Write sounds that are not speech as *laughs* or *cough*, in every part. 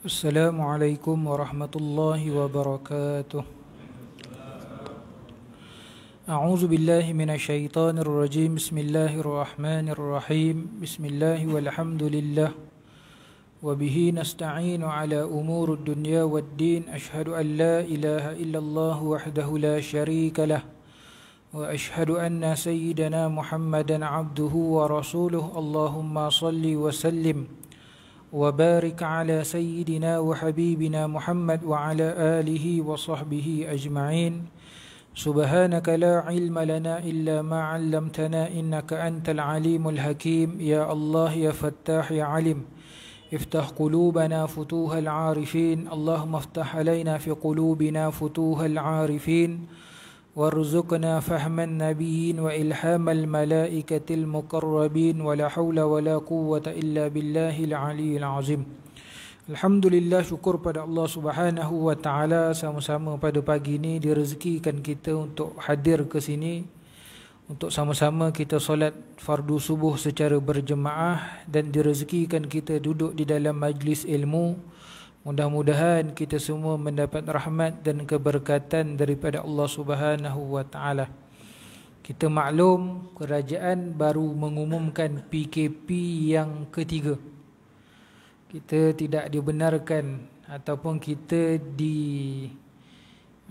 السلام عليكم ورحمة الله وبركاته أعوذ بالله من الشيطان الرجيم بسم الله الرحمن الرحيم بسم الله والحمد لله وبه نستعين على أمور الدنيا والدين أشهد أن لا إله إلا الله وحده لا شريك له وأشهد أن سيدنا محمدا عبده ورسوله اللهم صل وسلم وبارك على سيدنا وحبيبنا محمد وعلى آله وصحبه أجمعين سبحانك لا علم لنا إلا ما علمتنا إنك أنت العليم الحكيم يا الله يا فتاح يا علم افتح قلوبنا فتوح العارفين اللهم افتح علينا في قلوبنا فتوح العارفين وارزقنا فهم النبيين وإلحام الملائكة المقربين ولا حول ولا قوة إلا بالله العلي العظيم الحمد لله شكر pada Allah Subhanahu wa taala sama-sama pada pagi ini direzekikan kita untuk hadir ke sini untuk sama-sama kita solat fardu subuh secara berjemaah dan direzekikan kita duduk di dalam majlis ilmu Mudah-mudahan kita semua mendapat rahmat dan keberkatan daripada Allah Subhanahu wa taala. Kita maklum kerajaan baru mengumumkan PKP yang ketiga. Kita tidak dibenarkan ataupun kita di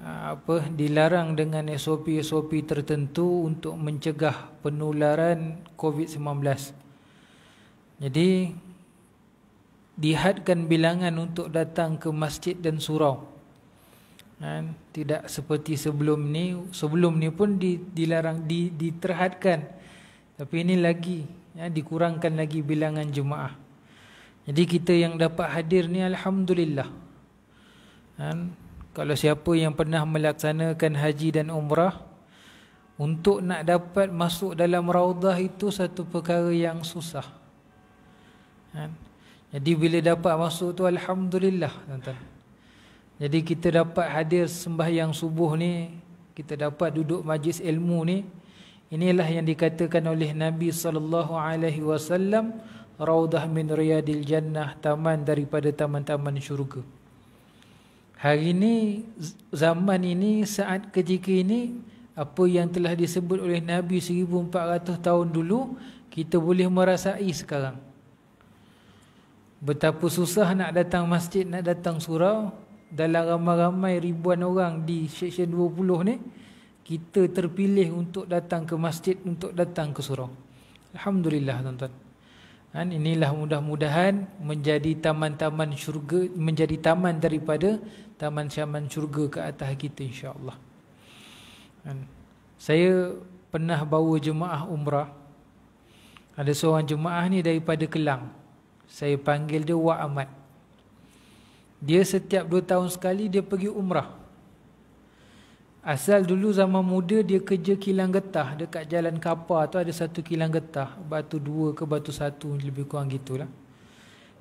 ah, apa dilarang dengan SOP-SOP tertentu untuk mencegah penularan COVID-19. Jadi dihadkan bilangan untuk datang ke masjid dan surau. Dan tidak seperti sebelum ni, sebelum ni pun dilarang di, diterhadkan. Tapi ini lagi ya, dikurangkan lagi bilangan jemaah. Jadi kita yang dapat hadir ni alhamdulillah. Dan kalau siapa yang pernah melaksanakan haji dan umrah untuk nak dapat masuk dalam raudah itu satu perkara yang susah. Dan jadi bila dapat masuk tu Alhamdulillah tuan -tuan. Jadi kita dapat hadir sembahyang subuh ni Kita dapat duduk majlis ilmu ni Inilah yang dikatakan oleh Nabi SAW Raudah min riyadil jannah Taman daripada taman-taman syurga Hari ini, zaman ini, saat ketika ini Apa yang telah disebut oleh Nabi 1400 tahun dulu Kita boleh merasai sekarang Betapa susah nak datang masjid, nak datang surau Dalam ramai-ramai ribuan orang di seksyen 20 ni Kita terpilih untuk datang ke masjid, untuk datang ke surau Alhamdulillah tuan-tuan ha, Inilah mudah-mudahan menjadi taman-taman syurga Menjadi taman daripada taman-taman syurga ke atas kita insyaAllah ha, Saya pernah bawa jemaah umrah Ada seorang jemaah ni daripada Kelang saya panggil dia Wak Ahmad Dia setiap dua tahun sekali dia pergi umrah Asal dulu zaman muda dia kerja kilang getah Dekat jalan kapal tu ada satu kilang getah Batu dua ke batu satu lebih kurang gitulah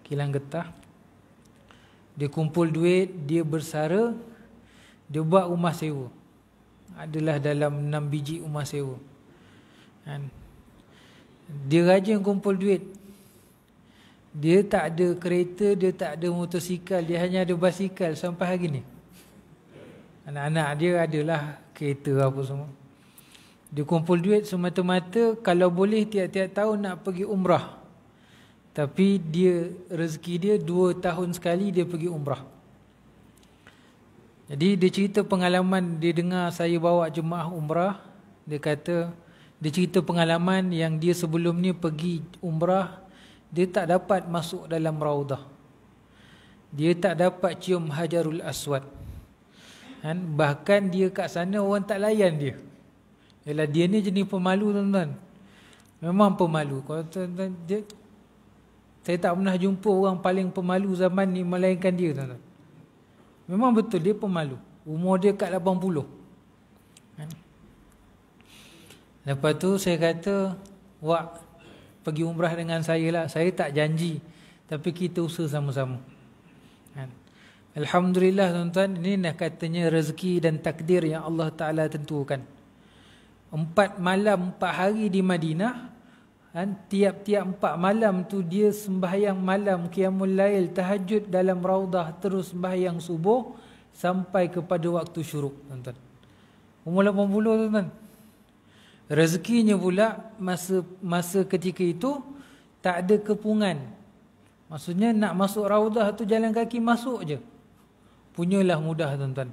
Kilang getah Dia kumpul duit, dia bersara Dia buat rumah sewa Adalah dalam enam biji rumah sewa kan? Dia rajin kumpul duit dia tak ada kereta, dia tak ada motosikal, dia hanya ada basikal sampai hari ni. Anak-anak dia adalah kereta apa semua. Dia kumpul duit semata-mata kalau boleh tiap-tiap tahun nak pergi umrah. Tapi dia rezeki dia dua tahun sekali dia pergi umrah. Jadi dia cerita pengalaman dia dengar saya bawa jemaah umrah. Dia kata dia cerita pengalaman yang dia sebelum ni pergi umrah. Umrah dia tak dapat masuk dalam raudah. Dia tak dapat cium Hajarul Aswad. Kan? Bahkan dia kat sana orang tak layan dia. Ialah dia ni jenis pemalu tuan-tuan. Memang pemalu. Kalau tuan-tuan dia saya tak pernah jumpa orang paling pemalu zaman ni melainkan dia tuan-tuan. Memang betul dia pemalu. Umur dia kat 80. Kan? Lepas tu saya kata, "Wah, pergi umrah dengan saya lah. Saya tak janji. Tapi kita usaha sama-sama. Kan? Alhamdulillah tuan-tuan. Ini nak katanya rezeki dan takdir yang Allah Ta'ala tentukan. Empat malam, empat hari di Madinah. Kan? tiap-tiap empat malam tu dia sembahyang malam Qiyamul Lail tahajud dalam raudah terus sembahyang subuh sampai kepada waktu syuruk tuan-tuan. Umur 80 tuan-tuan. Rezekinya pula masa masa ketika itu tak ada kepungan. Maksudnya nak masuk raudah tu jalan kaki masuk je. Punyalah mudah tuan-tuan.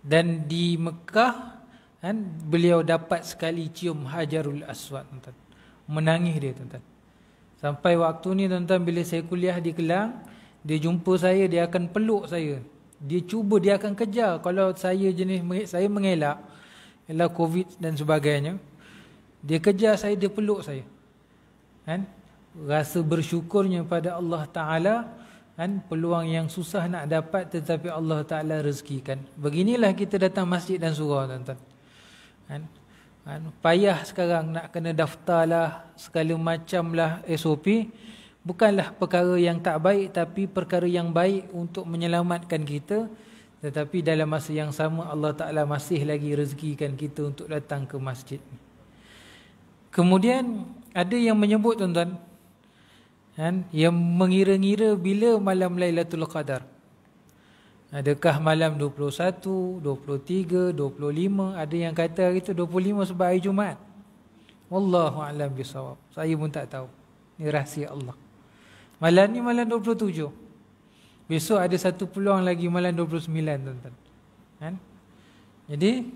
Dan di Mekah kan, beliau dapat sekali cium Hajarul Aswad tuan-tuan. Menangis dia tuan-tuan. Sampai waktu ni tuan-tuan bila saya kuliah di Kelang, dia jumpa saya dia akan peluk saya. Dia cuba dia akan kejar kalau saya jenis saya mengelak ialah covid dan sebagainya dia kejar saya dia peluk saya kan rasa bersyukurnya pada Allah taala kan peluang yang susah nak dapat tetapi Allah taala rezekikan beginilah kita datang masjid dan surau tuan-tuan kan kan payah sekarang nak kena daftarlah segala lah SOP bukanlah perkara yang tak baik tapi perkara yang baik untuk menyelamatkan kita tetapi dalam masa yang sama Allah Ta'ala masih lagi rezekikan kita untuk datang ke masjid Kemudian ada yang menyebut tuan-tuan kan, Yang mengira-ngira bila malam Lailatul Qadar Adakah malam 21, 23, 25 Ada yang kata itu 25 sebab hari Jumaat Wallahu'alam bisawab Saya pun tak tahu Ini rahsia Allah Malam ni malam 27 Besok ada satu peluang lagi malam 29 tuan-tuan. Kan? Jadi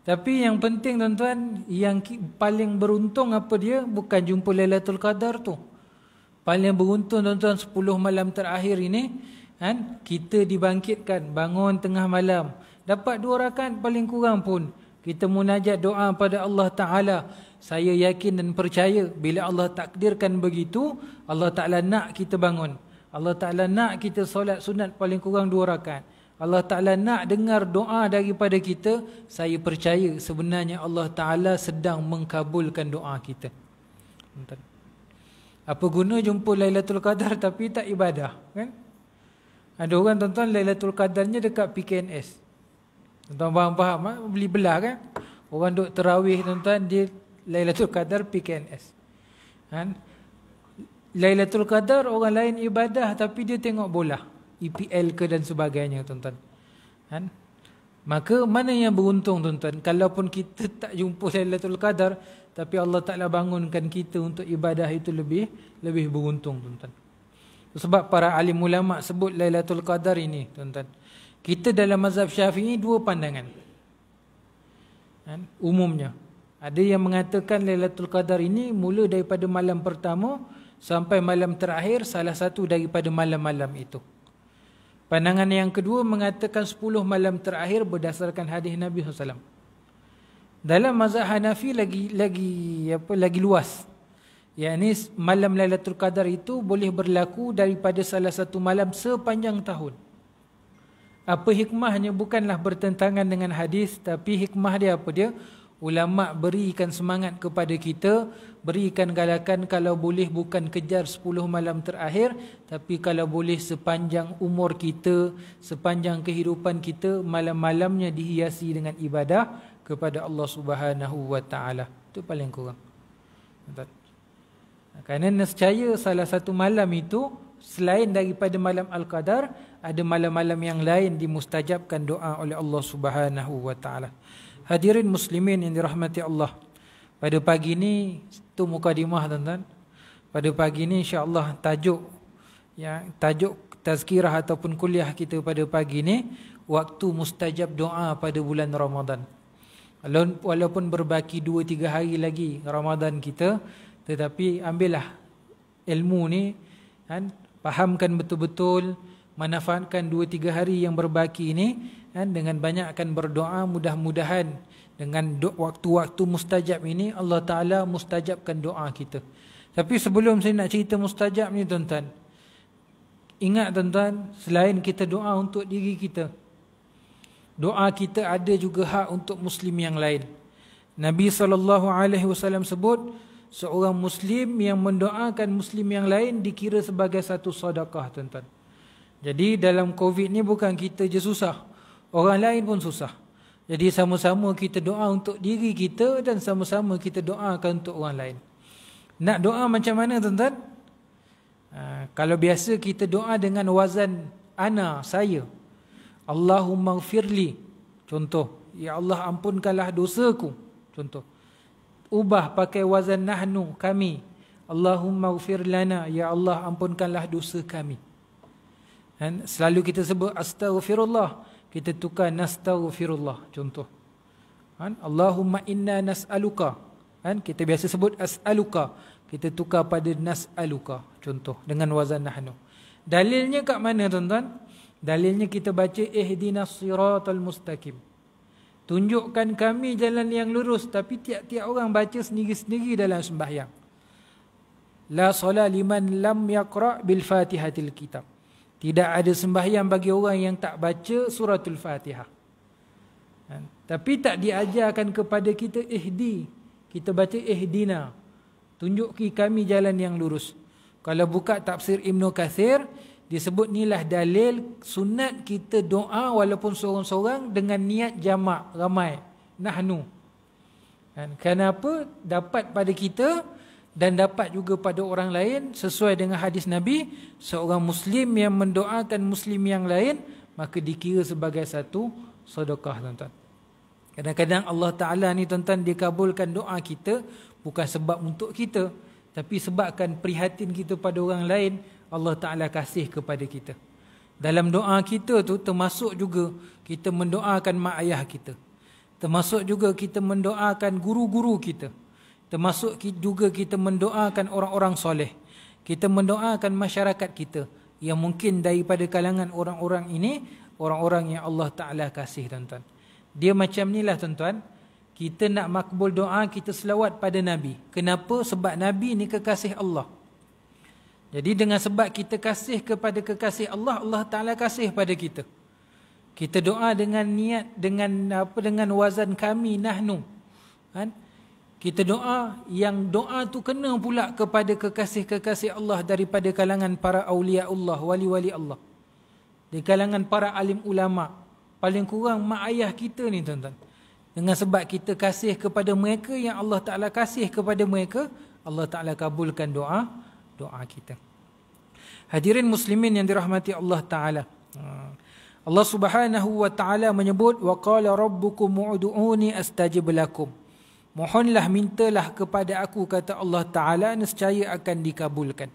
tapi yang penting tuan-tuan yang paling beruntung apa dia bukan jumpa Lailatul Qadar tu. Paling beruntung tuan-tuan 10 malam terakhir ini kan kita dibangkitkan bangun tengah malam dapat dua rakaat paling kurang pun kita munajat doa pada Allah Taala. Saya yakin dan percaya bila Allah takdirkan begitu Allah Taala nak kita bangun. Allah Ta'ala nak kita solat sunat paling kurang dua rakat. Allah Ta'ala nak dengar doa daripada kita, saya percaya sebenarnya Allah Ta'ala sedang mengkabulkan doa kita. Apa guna jumpa Lailatul Qadar *laughs* tapi tak ibadah? kan? Ada orang tuan-tuan Lailatul Qadarnya dekat PKNS. Tuan-tuan faham-faham, ha? beli belah kan? Orang duduk terawih tuan-tuan, dia Lailatul Qadar PKNS. Kan? Lailatul Qadar orang lain ibadah tapi dia tengok bola, EPL ke dan sebagainya tuan-tuan. Kan? Maka mana yang beruntung tuan-tuan? Kalaupun kita tak jumpa Lailatul Qadar tapi Allah Taala bangunkan kita untuk ibadah itu lebih lebih beruntung tuan-tuan. Sebab para alim ulama sebut Lailatul Qadar ini tuan-tuan. Kita dalam mazhab Syafi'i dua pandangan. Kan? Umumnya ada yang mengatakan Lailatul Qadar ini mula daripada malam pertama sampai malam terakhir salah satu daripada malam-malam itu. Pandangan yang kedua mengatakan 10 malam terakhir berdasarkan hadis Nabi SAW. Dalam mazhab Hanafi lagi lagi apa lagi luas. Yani malam Lailatul Qadar itu boleh berlaku daripada salah satu malam sepanjang tahun. Apa hikmahnya bukanlah bertentangan dengan hadis tapi hikmah dia apa dia ulama berikan semangat kepada kita berikan galakan kalau boleh bukan kejar 10 malam terakhir tapi kalau boleh sepanjang umur kita sepanjang kehidupan kita malam-malamnya dihiasi dengan ibadah kepada Allah Subhanahu wa taala itu paling kurang kerana nescaya salah satu malam itu selain daripada malam al-qadar ada malam-malam yang lain dimustajabkan doa oleh Allah Subhanahu hadirin muslimin yang dirahmati Allah pada pagi ni tu muka mukadimah tuan-tuan. Pada pagi ni insya-Allah tajuk yang tajuk tazkirah ataupun kuliah kita pada pagi ni waktu mustajab doa pada bulan Ramadan. Walaupun berbaki 2 3 hari lagi Ramadan kita tetapi ambillah ilmu ni kan fahamkan betul-betul manfaatkan 2 3 hari yang berbaki ini kan dengan banyakkan berdoa mudah-mudahan dengan waktu-waktu mustajab ini Allah Ta'ala mustajabkan doa kita Tapi sebelum saya nak cerita mustajab ni tuan-tuan Ingat tuan-tuan Selain kita doa untuk diri kita Doa kita ada juga hak untuk muslim yang lain Nabi SAW sebut Seorang muslim yang mendoakan muslim yang lain Dikira sebagai satu sadakah tuan-tuan Jadi dalam covid ni bukan kita je susah Orang lain pun susah jadi sama-sama kita doa untuk diri kita dan sama-sama kita doakan untuk orang lain. Nak doa macam mana tuan-tuan? Ha, kalau biasa kita doa dengan wazan ana, saya. Allahumma gfirli. Contoh. Ya Allah ampunkanlah dosaku. Contoh. Ubah pakai wazan nahnu, kami. Allahumma gfirlana. Ya Allah ampunkanlah dosa kami. Dan selalu kita sebut astagfirullah. Astagfirullah kita tukar nastaghfirullah contoh kan allahumma inna nas'aluka kan kita biasa sebut as'aluka kita tukar pada nas'aluka contoh dengan wazan nahnu dalilnya kat mana tuan-tuan dalilnya kita baca ihdinas siratal mustaqim tunjukkan kami jalan yang lurus tapi tiap-tiap orang baca sendiri-sendiri dalam sembahyang la solat liman lam yaqra bil fatihatil kitab tidak ada sembahyang bagi orang yang tak baca suratul fatihah. Ha. Tapi tak diajarkan kepada kita ihdi. Kita baca ihdina. Tunjukki kami jalan yang lurus. Kalau buka tafsir Ibn Kathir, disebut inilah dalil sunat kita doa walaupun seorang-seorang dengan niat jama' ramai. Nahnu. Ha. Kenapa dapat pada kita dan dapat juga pada orang lain sesuai dengan hadis Nabi seorang muslim yang mendoakan muslim yang lain maka dikira sebagai satu sedekah tuan-tuan. Kadang-kadang Allah Taala ni tuan-tuan dia kabulkan doa kita bukan sebab untuk kita tapi sebabkan prihatin kita pada orang lain Allah Taala kasih kepada kita. Dalam doa kita tu termasuk juga kita mendoakan mak ayah kita. Termasuk juga kita mendoakan guru-guru kita. Termasuk juga kita mendoakan orang-orang soleh. Kita mendoakan masyarakat kita yang mungkin daripada kalangan orang-orang ini, orang-orang yang Allah Ta'ala kasih tuan-tuan. Dia macam ni lah tuan-tuan. Kita nak makbul doa, kita selawat pada Nabi. Kenapa? Sebab Nabi ni kekasih Allah. Jadi dengan sebab kita kasih kepada kekasih Allah, Allah Ta'ala kasih pada kita. Kita doa dengan niat, dengan apa dengan wazan kami, nahnu. Kan? Ha? kita doa yang doa tu kena pula kepada kekasih-kekasih Allah daripada kalangan para awliya Allah, wali-wali Allah. Di kalangan para alim ulama. Paling kurang mak ayah kita ni tuan-tuan. Dengan sebab kita kasih kepada mereka yang Allah Ta'ala kasih kepada mereka, Allah Ta'ala kabulkan doa, doa kita. Hadirin muslimin yang dirahmati Allah Ta'ala. Allah Subhanahu Wa Ta'ala menyebut, وَقَالَ رَبُّكُمْ مُعُدُعُونِ أَسْتَجِبْ لَكُمْ Mohonlah, mintalah kepada aku, kata Allah Ta'ala, nescaya akan dikabulkan.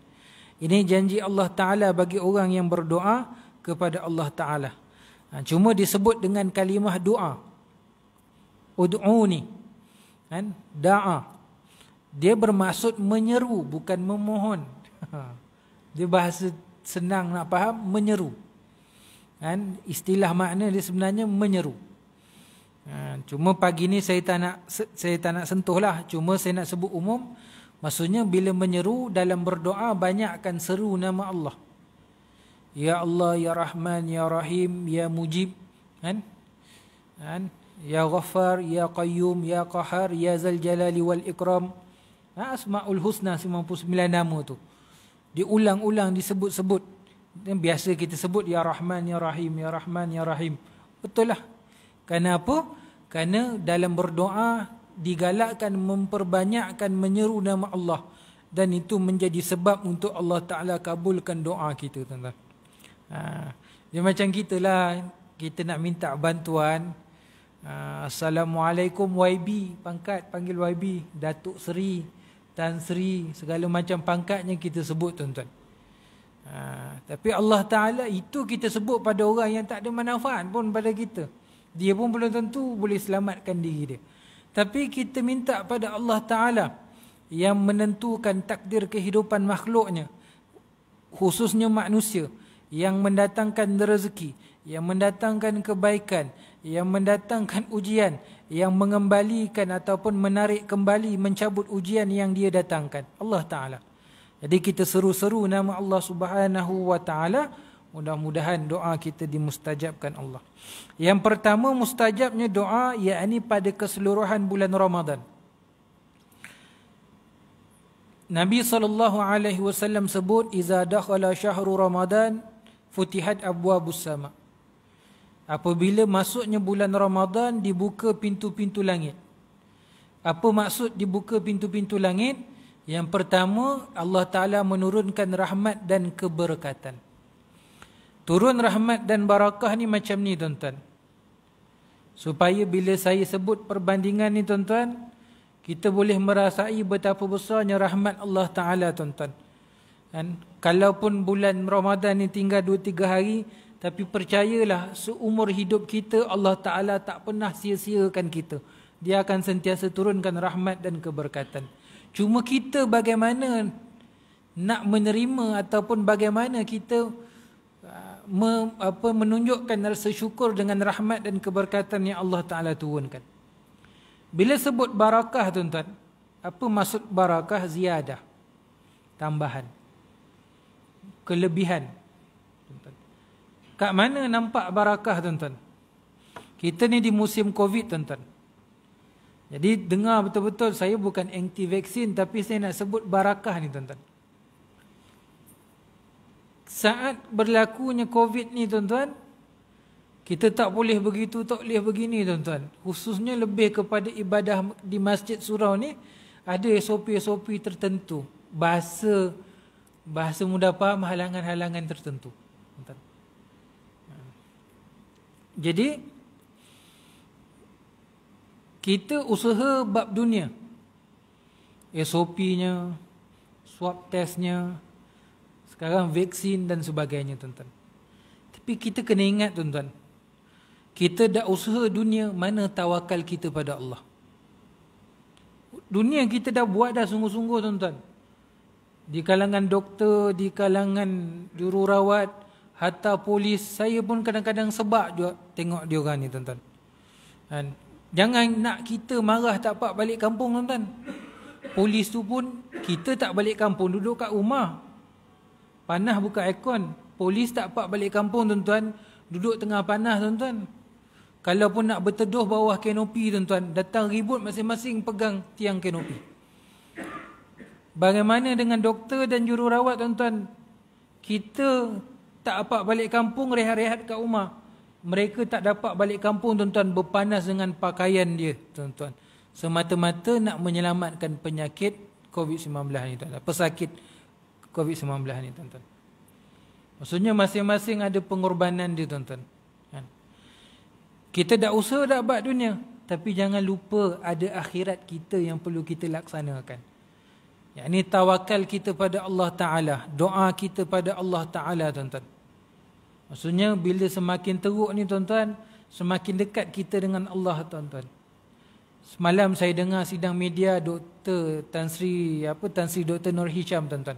Ini janji Allah Ta'ala bagi orang yang berdoa kepada Allah Ta'ala. Ha, cuma disebut dengan kalimah doa. Udu'uni. Kan? Da'a. Dia bermaksud menyeru, bukan memohon. Ha. Dia bahasa senang nak faham, menyeru. Kan? Istilah makna dia sebenarnya menyeru. Ha, cuma pagi ni saya tak nak saya tak nak sentuh lah. cuma saya nak sebut umum maksudnya bila menyeru dalam berdoa banyak akan seru nama Allah ya Allah ya Rahman ya Rahim ya Mujib kan kan ya Ghaffar ya Qayyum ya Qahar ya Zal Jalali wal Ikram ha, asmaul husna 99 nama tu diulang-ulang disebut-sebut biasa kita sebut ya Rahman ya Rahim ya Rahman ya Rahim betul lah kerana apa? Kerana dalam berdoa digalakkan memperbanyakkan menyeru nama Allah dan itu menjadi sebab untuk Allah Taala kabulkan doa kita tuan-tuan. Ha, dia macam kitalah kita nak minta bantuan ha, Assalamualaikum YB pangkat panggil YB Datuk Seri Tan Sri segala macam pangkatnya kita sebut tuan-tuan. Ha, tapi Allah Ta'ala itu kita sebut pada orang yang tak ada manfaat pun pada kita dia pun belum tentu boleh selamatkan diri dia. Tapi kita minta pada Allah Ta'ala yang menentukan takdir kehidupan makhluknya. Khususnya manusia yang mendatangkan rezeki, yang mendatangkan kebaikan, yang mendatangkan ujian, yang mengembalikan ataupun menarik kembali mencabut ujian yang dia datangkan. Allah Ta'ala. Jadi kita seru-seru nama Allah Subhanahu Wa Ta'ala. Mudah-mudahan doa kita dimustajabkan Allah. Yang pertama mustajabnya doa yakni pada keseluruhan bulan Ramadan. Nabi sallallahu alaihi wasallam sebut iza dakhala syahru Ramadan futihat abwaabus sama. Apabila masuknya bulan Ramadan dibuka pintu-pintu langit. Apa maksud dibuka pintu-pintu langit? Yang pertama Allah Taala menurunkan rahmat dan keberkatan. Turun rahmat dan barakah ni macam ni tuan-tuan. Supaya bila saya sebut perbandingan ni tuan-tuan, kita boleh merasai betapa besarnya rahmat Allah Ta'ala tuan-tuan. Kan? Kalaupun bulan Ramadan ni tinggal 2-3 hari, tapi percayalah seumur hidup kita Allah Ta'ala tak pernah sia-siakan kita. Dia akan sentiasa turunkan rahmat dan keberkatan. Cuma kita bagaimana nak menerima ataupun bagaimana kita menerima me, apa, menunjukkan rasa syukur dengan rahmat dan keberkatan yang Allah Ta'ala turunkan. Bila sebut barakah tuan-tuan, apa maksud barakah ziyadah? Tambahan. Kelebihan. tuan Kat mana nampak barakah tuan-tuan? Kita ni di musim COVID tuan-tuan. Jadi dengar betul-betul saya bukan anti-vaksin tapi saya nak sebut barakah ni tuan-tuan saat berlakunya COVID ni tuan-tuan, kita tak boleh begitu, tak boleh begini tuan-tuan. Khususnya lebih kepada ibadah di masjid surau ni, ada sop sopi tertentu. Bahasa bahasa mudah faham halangan-halangan tertentu. Tuan-tuan. Jadi, kita usaha bab dunia. SOP-nya, swab testnya, sekarang vaksin dan sebagainya tuan-tuan. Tapi kita kena ingat tuan-tuan. Kita dah usaha dunia mana tawakal kita pada Allah. Dunia kita dah buat dah sungguh-sungguh tuan-tuan. Di kalangan doktor, di kalangan jururawat, hatta polis, saya pun kadang-kadang sebab juga tengok dia orang ni tuan-tuan. Dan jangan nak kita marah tak apa balik kampung tuan-tuan. Polis tu pun kita tak balik kampung duduk kat rumah Panah buka aircon. Polis tak pak balik kampung tuan-tuan. Duduk tengah panah tuan-tuan. Kalau pun nak berteduh bawah kanopi tuan-tuan. Datang ribut masing-masing pegang tiang kanopi. Bagaimana dengan doktor dan jururawat tuan-tuan. Kita tak apa balik kampung rehat-rehat kat rumah. Mereka tak dapat balik kampung tuan-tuan berpanas dengan pakaian dia tuan-tuan. Semata-mata nak menyelamatkan penyakit COVID-19 ni tuan-tuan. Pesakit. COVID-19 ni tuan-tuan. Maksudnya masing-masing ada pengorbanan dia tuan-tuan. Kan? Kita dah usaha dah abad dunia. Tapi jangan lupa ada akhirat kita yang perlu kita laksanakan. Yang ini tawakal kita pada Allah Ta'ala. Doa kita pada Allah Ta'ala tuan-tuan. Maksudnya bila semakin teruk ni tuan-tuan. Semakin dekat kita dengan Allah tuan-tuan. Semalam saya dengar sidang media Dr. Tan Sri, apa, Tan Sri Dr. Nur Hisham tuan-tuan.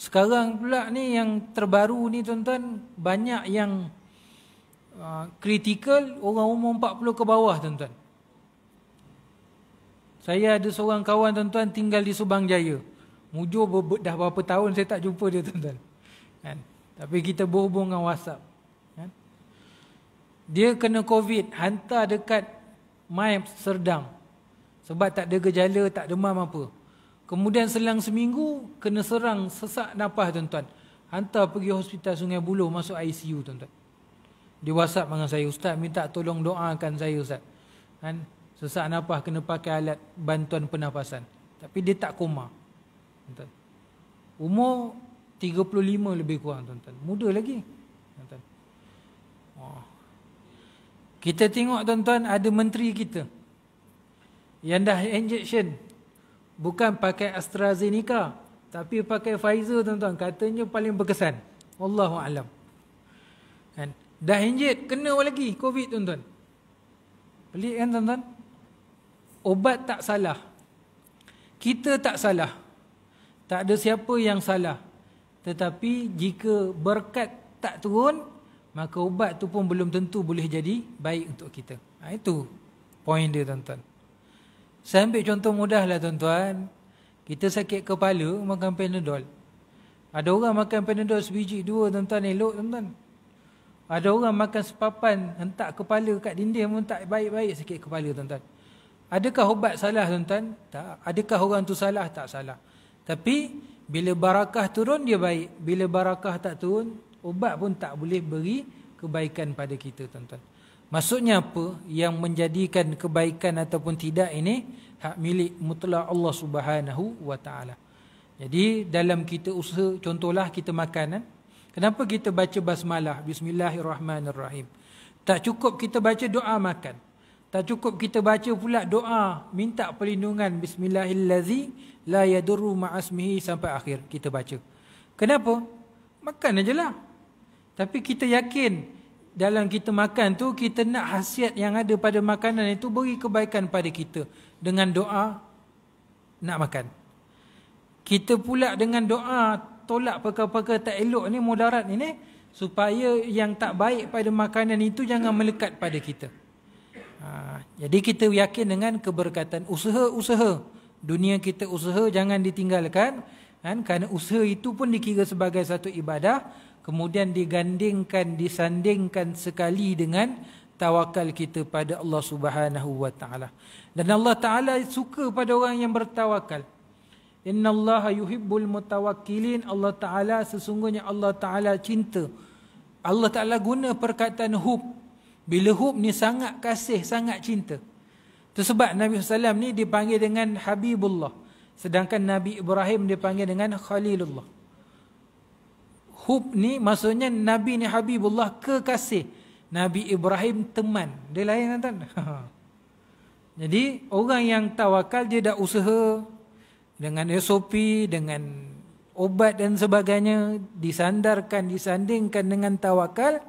Sekarang pula ni yang terbaru ni tuan-tuan banyak yang uh, kritikal uh, orang umur 40 ke bawah tuan-tuan. Saya ada seorang kawan tuan-tuan tinggal di Subang Jaya. Mujur ber- ber- dah berapa tahun saya tak jumpa dia tuan-tuan. Kan? Tapi kita berhubung dengan WhatsApp. Kan? Dia kena COVID hantar dekat Mai Serdang. Sebab tak ada gejala, tak demam apa-apa. Kemudian selang seminggu kena serang sesak nafas tuan-tuan. Hantar pergi hospital Sungai Buloh masuk ICU tuan-tuan. Dia WhatsApp dengan saya, "Ustaz, minta tolong doakan saya, Ustaz." Kan? Sesak nafas kena pakai alat bantuan pernafasan. Tapi dia tak koma. Tuan-tuan. Umur 35 lebih kurang tuan-tuan. Muda lagi. Tuan-tuan. Oh. Kita tengok tuan-tuan ada menteri kita yang dah injection bukan pakai AstraZeneca tapi pakai Pfizer tuan-tuan katanya paling berkesan wallahu alam kan dah injet kena lagi covid tuan-tuan pelik kan tuan-tuan obat tak salah kita tak salah tak ada siapa yang salah tetapi jika berkat tak turun maka ubat tu pun belum tentu boleh jadi baik untuk kita ha, itu poin dia tuan-tuan saya ambil contoh mudahlah tuan-tuan. Kita sakit kepala makan penedol. Ada orang makan penedol sebiji dua tuan-tuan elok tuan-tuan. Ada orang makan sepapan hentak kepala kat dinding pun tak baik-baik sakit kepala tuan-tuan. Adakah ubat salah tuan-tuan? Tak. Adakah orang tu salah? Tak salah. Tapi bila barakah turun dia baik. Bila barakah tak turun, ubat pun tak boleh beri kebaikan pada kita tuan-tuan. Maksudnya apa yang menjadikan kebaikan ataupun tidak ini hak milik mutlak Allah Subhanahu wa taala. Jadi dalam kita usaha contohlah kita makanan, kenapa kita baca basmalah bismillahirrahmanirrahim. Tak cukup kita baca doa makan. Tak cukup kita baca pula doa minta perlindungan bismillahillazi la yadurru ma'asmihi sampai akhir kita baca. Kenapa? Makan ajalah. Tapi kita yakin dalam kita makan tu kita nak hasiat yang ada pada makanan itu beri kebaikan pada kita dengan doa nak makan. Kita pula dengan doa tolak perkara-perkara tak elok ni mudarat ni ni supaya yang tak baik pada makanan itu jangan melekat pada kita. Ha, jadi kita yakin dengan keberkatan usaha-usaha. Dunia kita usaha jangan ditinggalkan kan kerana usaha itu pun dikira sebagai satu ibadah kemudian digandingkan disandingkan sekali dengan tawakal kita pada Allah Subhanahu wa taala. Dan Allah taala suka pada orang yang bertawakal. Inna Innallaha yuhibbul mutawakkilin. Allah taala sesungguhnya Allah taala cinta. Allah taala guna perkataan hub. Bila hub ni sangat kasih, sangat cinta. Itu sebab Nabi SAW ni dipanggil dengan Habibullah. Sedangkan Nabi Ibrahim dipanggil dengan Khalilullah. Hub ni maksudnya Nabi ni Habibullah kekasih. Nabi Ibrahim teman. Dia lain tuan-tuan. *laughs* Jadi orang yang tawakal dia dah usaha dengan SOP, dengan obat dan sebagainya disandarkan, disandingkan dengan tawakal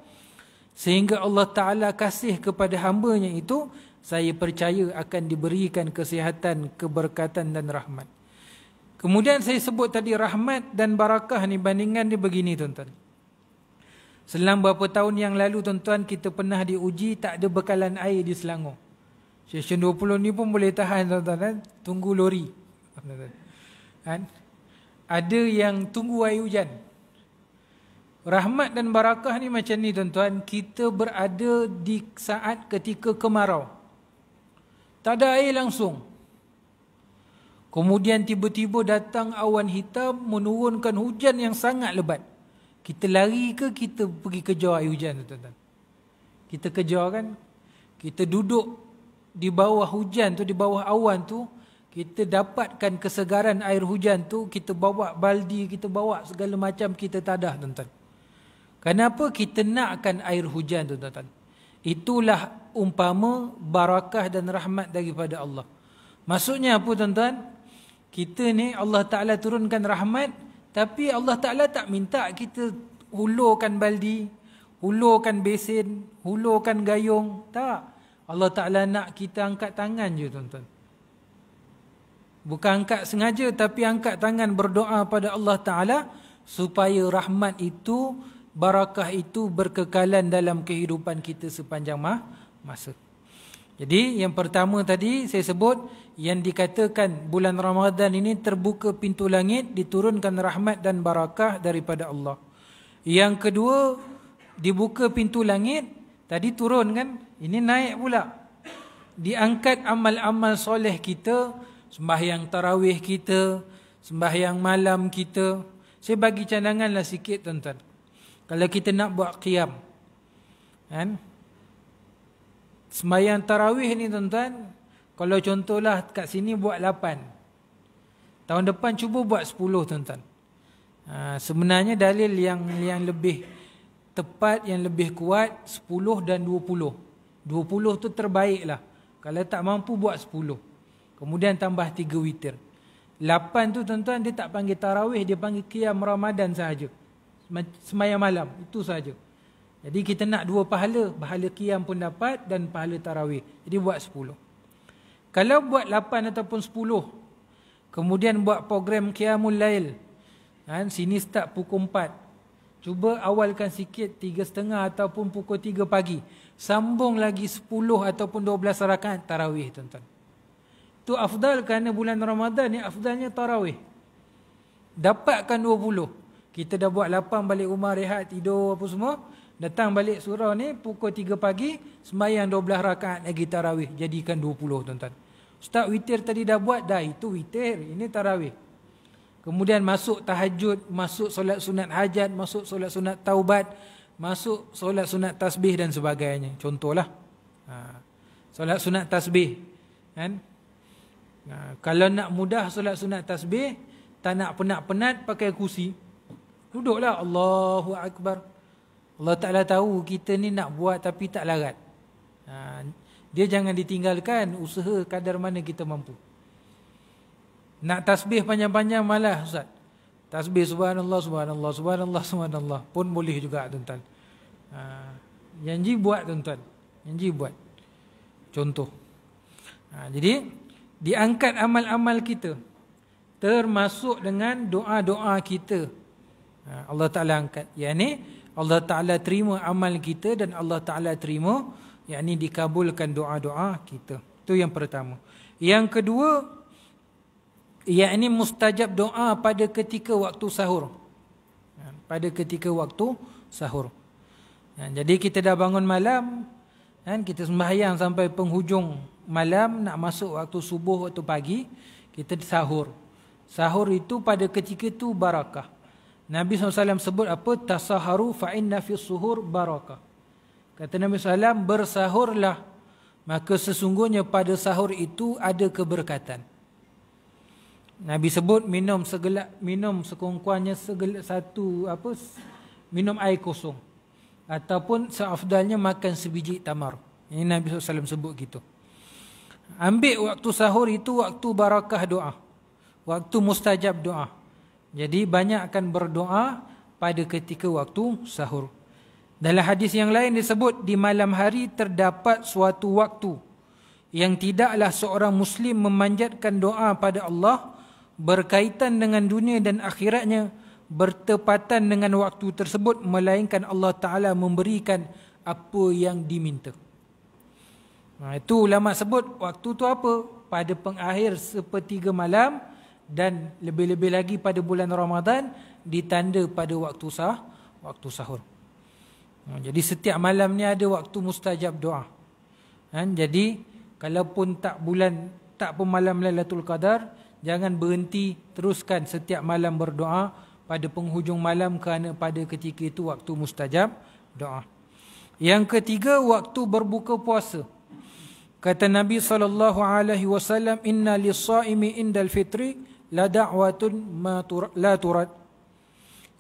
sehingga Allah Ta'ala kasih kepada hambanya itu saya percaya akan diberikan kesihatan, keberkatan dan rahmat. Kemudian saya sebut tadi rahmat dan barakah ni bandingan dia begini tuan-tuan. Selang berapa tahun yang lalu tuan-tuan kita pernah diuji tak ada bekalan air di Selangor. Sesyen 20 ni pun boleh tahan tuan-tuan. Kan? Tunggu lori. Kan? Ada yang tunggu air hujan. Rahmat dan barakah ni macam ni tuan-tuan. Kita berada di saat ketika kemarau. Tak ada air langsung. Kemudian tiba-tiba datang awan hitam menurunkan hujan yang sangat lebat. Kita lari ke kita pergi kejar air hujan tu tuan-tuan? Kita kejar kan? Kita duduk di bawah hujan tu, di bawah awan tu. Kita dapatkan kesegaran air hujan tu. Kita bawa baldi, kita bawa segala macam kita tadah tuan-tuan. Kenapa kita nakkan air hujan tu tuan-tuan? Itulah umpama barakah dan rahmat daripada Allah. Maksudnya apa tuan-tuan? Kita ni Allah Ta'ala turunkan rahmat Tapi Allah Ta'ala tak minta kita hulurkan baldi Hulurkan besin Hulurkan gayung Tak Allah Ta'ala nak kita angkat tangan je tuan-tuan Bukan angkat sengaja Tapi angkat tangan berdoa pada Allah Ta'ala Supaya rahmat itu Barakah itu berkekalan dalam kehidupan kita sepanjang masa Jadi yang pertama tadi saya sebut yang dikatakan bulan Ramadan ini terbuka pintu langit diturunkan rahmat dan barakah daripada Allah. Yang kedua dibuka pintu langit tadi turun kan ini naik pula. Diangkat amal-amal soleh kita, sembahyang tarawih kita, sembahyang malam kita. Saya bagi cadanganlah sikit tuan-tuan. Kalau kita nak buat qiyam kan? Sembahyang tarawih ni tuan-tuan kalau contohlah kat sini buat 8. Tahun depan cuba buat 10 tuan-tuan. Ha, sebenarnya dalil yang yang lebih tepat, yang lebih kuat 10 dan 20. 20 tu terbaik lah. Kalau tak mampu buat 10. Kemudian tambah 3 witir. 8 tu tuan-tuan dia tak panggil tarawih, dia panggil kiam ramadhan sahaja. Semayang malam, itu sahaja. Jadi kita nak dua pahala, pahala kiam pun dapat dan pahala tarawih. Jadi buat 10. Kalau buat 8 ataupun 10 Kemudian buat program Qiyamul Lail kan, Sini start pukul 4 Cuba awalkan sikit 3.30 ataupun pukul 3 pagi Sambung lagi 10 ataupun 12 rakan Tarawih tuan-tuan Itu afdal kerana bulan Ramadan ni afdalnya Tarawih Dapatkan 20 Kita dah buat 8 balik rumah rehat tidur apa semua Datang balik surau ni pukul 3 pagi Semayang 12 rakaat lagi tarawih Jadikan 20 tuan-tuan Start witir tadi dah buat dah itu witir ini tarawih. Kemudian masuk tahajud, masuk solat sunat hajat, masuk solat sunat taubat, masuk solat sunat tasbih dan sebagainya. Contohlah. Ha. Solat sunat tasbih. Kan? Ha. kalau nak mudah solat sunat tasbih, tak nak penat-penat pakai kursi. Duduklah Allahu akbar. Allah Taala tahu kita ni nak buat tapi tak larat. Ha. Dia jangan ditinggalkan usaha kadar mana kita mampu. Nak tasbih panjang-panjang malah Ustaz. Tasbih subhanallah, subhanallah, subhanallah, subhanallah pun boleh juga tuan-tuan. Ha, janji buat tuan-tuan. Janji buat. Contoh. Ha, jadi, diangkat amal-amal kita. Termasuk dengan doa-doa kita. Ha, Allah Ta'ala angkat. Yang ini, Allah Ta'ala terima amal kita dan Allah Ta'ala terima... Yang ini dikabulkan doa-doa kita. Itu yang pertama. Yang kedua yang ini mustajab doa pada ketika waktu sahur. Ya, pada ketika waktu sahur. Ya, jadi kita dah bangun malam kan, kita sembahyang sampai penghujung malam nak masuk waktu subuh atau pagi kita sahur. Sahur itu pada ketika itu barakah. Nabi SAW sebut apa? Tasaharu fa'inna fi suhur barakah. Kata Nabi SAW, bersahurlah. Maka sesungguhnya pada sahur itu ada keberkatan. Nabi sebut minum segelak minum sekongkuannya segelak satu apa minum air kosong ataupun seafdalnya makan sebiji tamar. Ini Nabi SAW sebut gitu. Ambil waktu sahur itu waktu barakah doa. Waktu mustajab doa. Jadi banyak akan berdoa pada ketika waktu sahur. Dalam hadis yang lain disebut di malam hari terdapat suatu waktu yang tidaklah seorang muslim memanjatkan doa pada Allah berkaitan dengan dunia dan akhiratnya bertepatan dengan waktu tersebut melainkan Allah Taala memberikan apa yang diminta. Nah, ha, itu ulama sebut waktu tu apa? Pada pengakhir sepertiga malam dan lebih-lebih lagi pada bulan Ramadan ditanda pada waktu sah, waktu sahur. Ha, jadi setiap malam ni ada waktu mustajab doa. Kan? Jadi pun tak bulan tak pun malam Lailatul Qadar, jangan berhenti, teruskan setiap malam berdoa pada penghujung malam kerana pada ketika itu waktu mustajab doa. Yang ketiga waktu berbuka puasa. Kata Nabi sallallahu alaihi wasallam, "Inna lis-saimi indal fitri la da'watun ma la turad."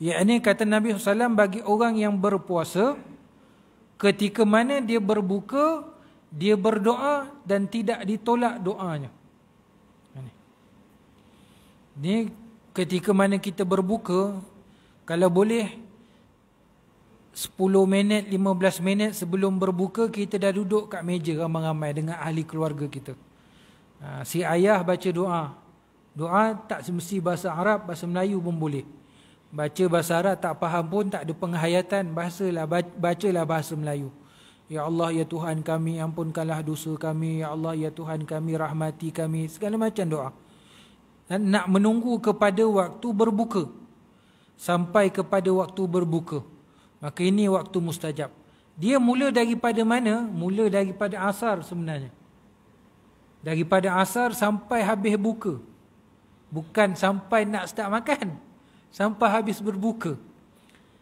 ini kata Nabi SAW bagi orang yang berpuasa Ketika mana dia berbuka Dia berdoa dan tidak ditolak doanya Ini ketika mana kita berbuka Kalau boleh 10 minit, 15 minit sebelum berbuka Kita dah duduk kat meja ramai-ramai dengan ahli keluarga kita ah, Si ayah baca doa Doa tak semesti bahasa Arab, bahasa Melayu pun boleh Baca bahasa Arab tak faham pun tak ada penghayatan bahasa lah baca lah bahasa Melayu. Ya Allah ya Tuhan kami ampunkanlah dosa kami ya Allah ya Tuhan kami rahmati kami segala macam doa. Dan nak menunggu kepada waktu berbuka. Sampai kepada waktu berbuka. Maka ini waktu mustajab. Dia mula daripada mana? Mula daripada asar sebenarnya. Daripada asar sampai habis buka. Bukan sampai nak start makan sampai habis berbuka.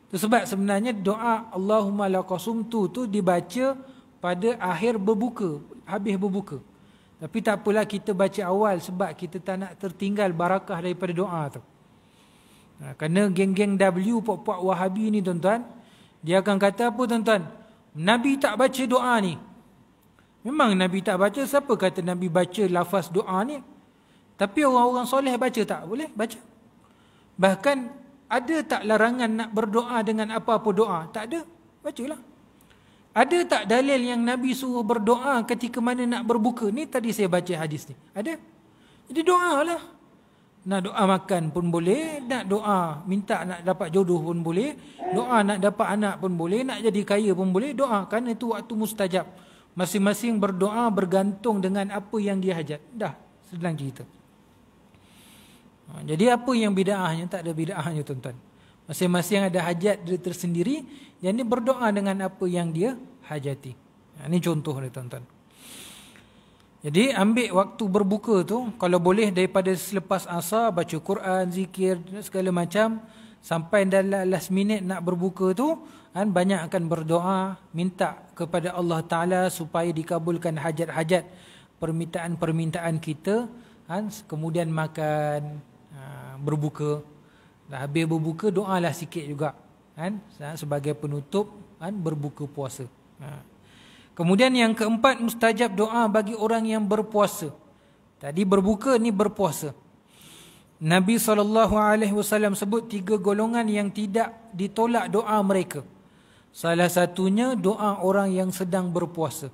Itu sebab sebenarnya doa Allahumma la laqasumtu tu dibaca pada akhir berbuka, habis berbuka. Tapi tak apalah kita baca awal sebab kita tak nak tertinggal barakah daripada doa tu. Ha, kerana geng-geng W, puak-puak wahabi ni tuan-tuan, dia akan kata apa tuan-tuan? Nabi tak baca doa ni. Memang Nabi tak baca, siapa kata Nabi baca lafaz doa ni? Tapi orang-orang soleh baca tak? Boleh baca. Bahkan ada tak larangan nak berdoa dengan apa-apa doa? Tak ada. Bacalah. Ada tak dalil yang Nabi suruh berdoa ketika mana nak berbuka? Ni tadi saya baca hadis ni. Ada? Jadi doa lah. Nak doa makan pun boleh, nak doa minta nak dapat jodoh pun boleh, doa nak dapat anak pun boleh, nak jadi kaya pun boleh, doa. Kerana itu waktu mustajab. Masing-masing berdoa bergantung dengan apa yang dia hajat. Dah, sedang cerita. Ha, jadi apa yang bida'ahnya? Tak ada bida'ahnya tuan-tuan. Masing-masing ada hajat dia tersendiri. Yang ini berdoa dengan apa yang dia hajati. Ini ha, contoh dia tuan-tuan. Jadi ambil waktu berbuka tu. Kalau boleh daripada selepas asar baca Quran, zikir, segala macam. Sampai dalam last minute nak berbuka tu. Kan, banyak akan berdoa. Minta kepada Allah Ta'ala supaya dikabulkan hajat-hajat. Permintaan-permintaan kita. Kan, kemudian makan. Makan berbuka dah habis berbuka doalah sikit juga kan sebagai penutup kan berbuka puasa ha. kemudian yang keempat mustajab doa bagi orang yang berpuasa tadi berbuka ni berpuasa Nabi saw sebut tiga golongan yang tidak ditolak doa mereka salah satunya doa orang yang sedang berpuasa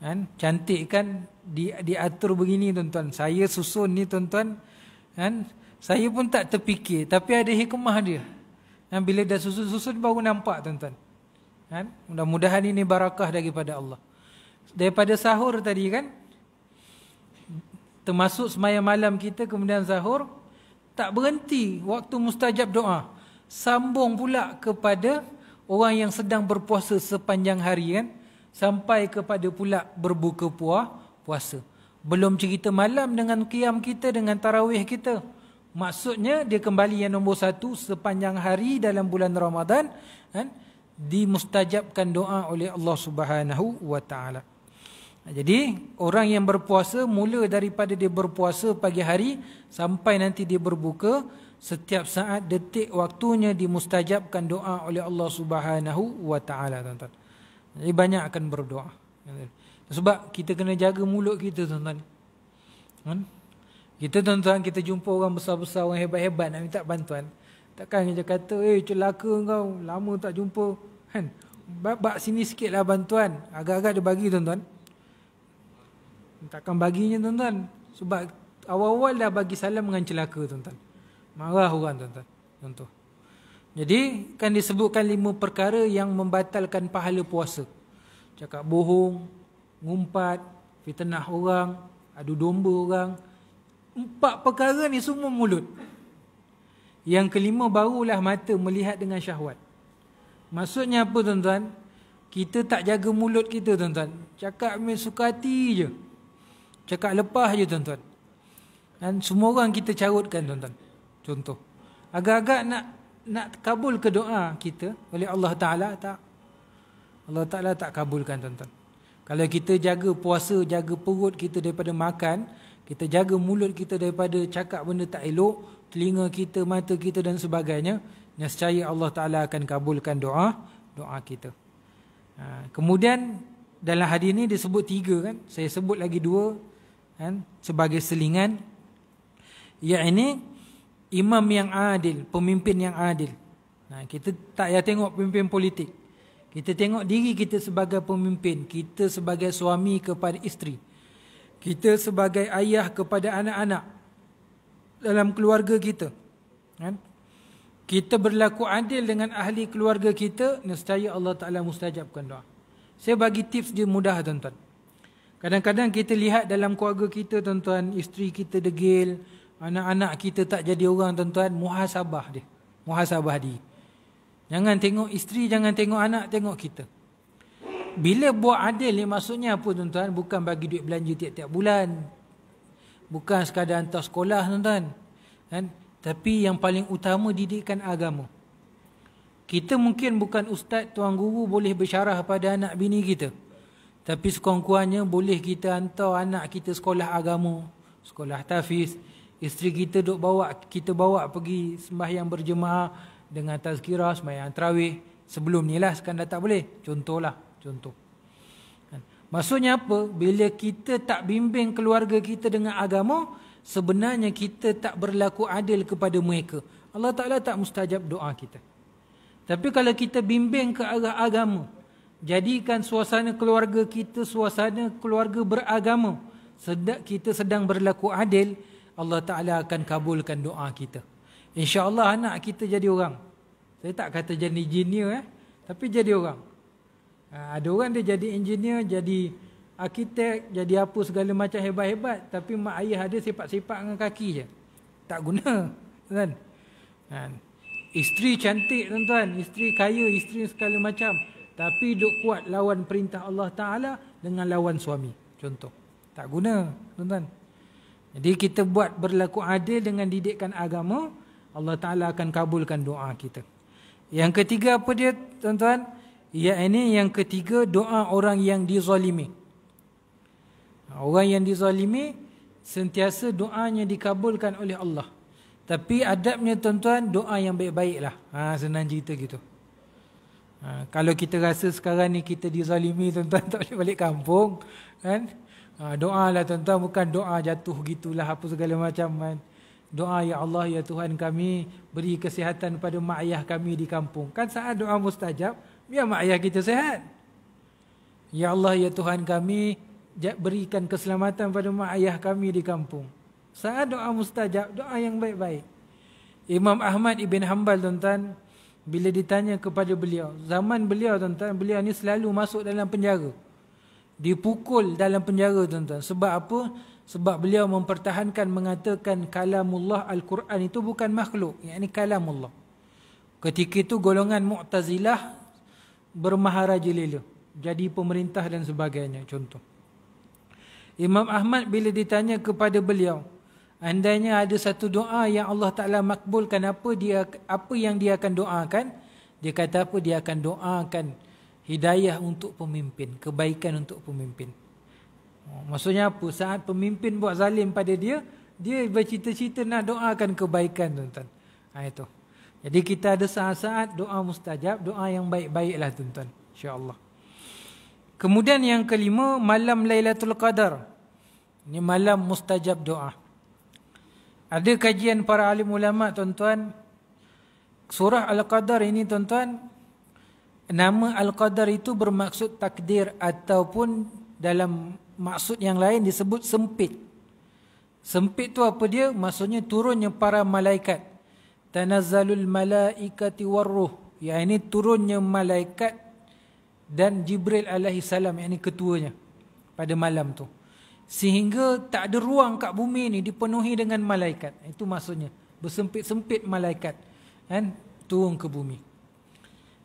kan cantik kan di diatur begini tuan-tuan saya susun ni tuan-tuan kan? Saya pun tak terfikir Tapi ada hikmah dia kan? Bila dah susun-susun baru nampak tuan-tuan kan? Mudah-mudahan ini barakah daripada Allah Daripada sahur tadi kan Termasuk semayang malam kita kemudian sahur Tak berhenti waktu mustajab doa Sambung pula kepada orang yang sedang berpuasa sepanjang hari kan Sampai kepada pula berbuka puah, puasa belum cerita malam dengan kiam kita, dengan tarawih kita. Maksudnya dia kembali yang nombor satu sepanjang hari dalam bulan Ramadan. Kan? Dimustajabkan doa oleh Allah Subhanahu SWT. Jadi orang yang berpuasa mula daripada dia berpuasa pagi hari sampai nanti dia berbuka. Setiap saat detik waktunya dimustajabkan doa oleh Allah Subhanahu SWT. Jadi banyak akan berdoa. Jadi banyak akan berdoa. Sebab kita kena jaga mulut kita tuan-tuan. Kan? Kita tuan-tuan kita jumpa orang besar-besar orang hebat-hebat nak minta bantuan. Takkan dia kata, "Eh, celaka kau, lama tak jumpa." Kan? Bab sini sikitlah bantuan. Agak-agak dia bagi tuan-tuan. Takkan baginya tuan-tuan. Sebab awal-awal dah bagi salam dengan celaka tuan-tuan. Marah orang tuan-tuan. Contoh. Jadi kan disebutkan lima perkara yang membatalkan pahala puasa. Cakap bohong, ngumpat, fitnah orang, adu domba orang. Empat perkara ni semua mulut. Yang kelima barulah mata melihat dengan syahwat. Maksudnya apa tuan-tuan? Kita tak jaga mulut kita tuan-tuan. Cakap ambil suka hati je. Cakap lepas je tuan-tuan. Dan semua orang kita carutkan tuan-tuan. Contoh. Agak-agak nak nak kabul ke doa kita oleh Allah Ta'ala tak? Allah Ta'ala tak kabulkan tuan-tuan. Kalau kita jaga puasa, jaga perut kita daripada makan, kita jaga mulut kita daripada cakap benda tak elok, telinga kita, mata kita dan sebagainya, nescaya Allah Taala akan kabulkan doa, doa kita. Ha, kemudian dalam hadis ini disebut tiga kan? Saya sebut lagi dua kan sebagai selingan. ini imam yang adil, pemimpin yang adil. Nah, ha, kita tak ya tengok pemimpin politik. Kita tengok diri kita sebagai pemimpin, kita sebagai suami kepada isteri. Kita sebagai ayah kepada anak-anak dalam keluarga kita. Kan? Kita berlaku adil dengan ahli keluarga kita, nescaya Allah Taala mustajabkan doa. Saya bagi tips dia mudah tuan-tuan. Kadang-kadang kita lihat dalam keluarga kita tuan-tuan, isteri kita degil, anak-anak kita tak jadi orang tuan-tuan, muhasabah dia. Muhasabah dia. Jangan tengok isteri, jangan tengok anak, tengok kita. Bila buat adil ni maksudnya apa tuan-tuan? Bukan bagi duit belanja tiap-tiap bulan. Bukan sekadar hantar sekolah tuan-tuan. Kan? Tapi yang paling utama didikan agama. Kita mungkin bukan ustaz, tuan guru boleh bersyarah pada anak bini kita. Tapi sekurang-kurangnya boleh kita hantar anak kita sekolah agama. Sekolah tafiz. Isteri kita duk bawa, kita bawa pergi sembahyang berjemaah dengan tazkirah sembahyang tarawih sebelum ni lah sekarang dah tak boleh contohlah contoh kan? maksudnya apa bila kita tak bimbing keluarga kita dengan agama sebenarnya kita tak berlaku adil kepada mereka Allah Ta'ala tak mustajab doa kita tapi kalau kita bimbing ke arah agama jadikan suasana keluarga kita suasana keluarga beragama sedak kita sedang berlaku adil Allah Ta'ala akan kabulkan doa kita InsyaAllah anak kita jadi orang. Saya tak kata jadi engineer eh. Tapi jadi orang. Ha, ada orang dia jadi engineer, jadi arkitek, jadi apa segala macam hebat-hebat. Tapi mak ayah ada sepak-sepak dengan kaki je. Tak guna. Kan? *laughs* Ha, isteri cantik tuan-tuan. Isteri kaya, isteri segala macam. Tapi duk kuat lawan perintah Allah Ta'ala dengan lawan suami. Contoh. Tak guna tuan-tuan. Jadi kita buat berlaku adil dengan didikan agama. Agama. Allah Ta'ala akan kabulkan doa kita Yang ketiga apa dia tuan-tuan Ia ini yang ketiga doa orang yang dizalimi Orang yang dizalimi Sentiasa doanya dikabulkan oleh Allah Tapi adabnya tuan-tuan doa yang baik-baiklah ha, Senang cerita gitu ha, Kalau kita rasa sekarang ni kita dizalimi tuan-tuan *laughs* tak boleh balik kampung kan? Ha, doa lah tuan-tuan bukan doa jatuh gitulah apa segala macam kan? Doa ya Allah ya Tuhan kami beri kesihatan pada mak ayah kami di kampung. Kan saat doa mustajab, biar mak ayah kita sehat. Ya Allah ya Tuhan kami berikan keselamatan pada mak ayah kami di kampung. Saat doa mustajab, doa yang baik-baik. Imam Ahmad ibn Hanbal tuan-tuan bila ditanya kepada beliau, zaman beliau tuan-tuan, beliau ni selalu masuk dalam penjara. Dipukul dalam penjara tuan-tuan. Sebab apa? Sebab beliau mempertahankan mengatakan kalamullah Al-Quran itu bukan makhluk. Yang ini kalamullah. Ketika itu golongan Mu'tazilah bermaharaja lila. Jadi pemerintah dan sebagainya contoh. Imam Ahmad bila ditanya kepada beliau. Andainya ada satu doa yang Allah Ta'ala makbulkan apa dia apa yang dia akan doakan. Dia kata apa dia akan doakan hidayah untuk pemimpin. Kebaikan untuk pemimpin. Maksudnya apa? Saat pemimpin buat zalim pada dia, dia bercita-cita nak doakan kebaikan tuan-tuan. Ha, itu. Jadi kita ada saat-saat doa mustajab, doa yang baik-baiklah tuan-tuan. InsyaAllah. Kemudian yang kelima, malam Lailatul Qadar. Ini malam mustajab doa. Ada kajian para alim ulama tuan-tuan. Surah Al-Qadar ini tuan-tuan. Nama Al-Qadar itu bermaksud takdir ataupun dalam maksud yang lain disebut sempit. Sempit tu apa dia? Maksudnya turunnya para malaikat. Tanazzalul malaikati warruh. Yang ini turunnya malaikat dan Jibril alaihi salam yang ini ketuanya pada malam tu. Sehingga tak ada ruang kat bumi ni dipenuhi dengan malaikat. Itu maksudnya. Bersempit-sempit malaikat. Kan? Turun ke bumi.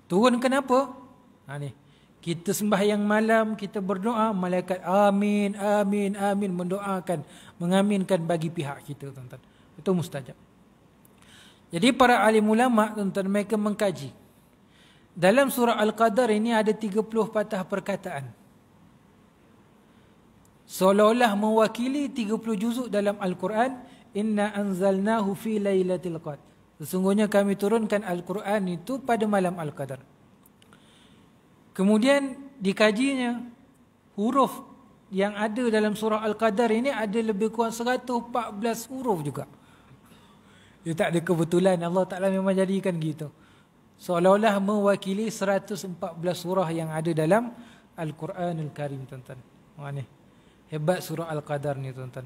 Turun kenapa? Ha, ni. Kita sembah yang malam, kita berdoa, malaikat amin, amin, amin mendoakan, mengaminkan bagi pihak kita, tuan-tuan. Itu mustajab. Jadi para alim ulama, tuan-tuan, mereka mengkaji. Dalam surah Al-Qadar ini ada 30 patah perkataan. Seolah-olah mewakili 30 juzuk dalam Al-Quran, inna anzalnahu fi lailatul qadar. Sesungguhnya kami turunkan Al-Quran itu pada malam Al-Qadar. Kemudian dikajinya huruf yang ada dalam surah Al-Qadar ini ada lebih kurang 114 huruf juga. Dia tak ada kebetulan Allah Ta'ala memang jadikan gitu. Seolah-olah mewakili 114 surah yang ada dalam Al-Quranul Karim tuan-tuan. Wah ni. Hebat surah Al-Qadar ni tuan-tuan.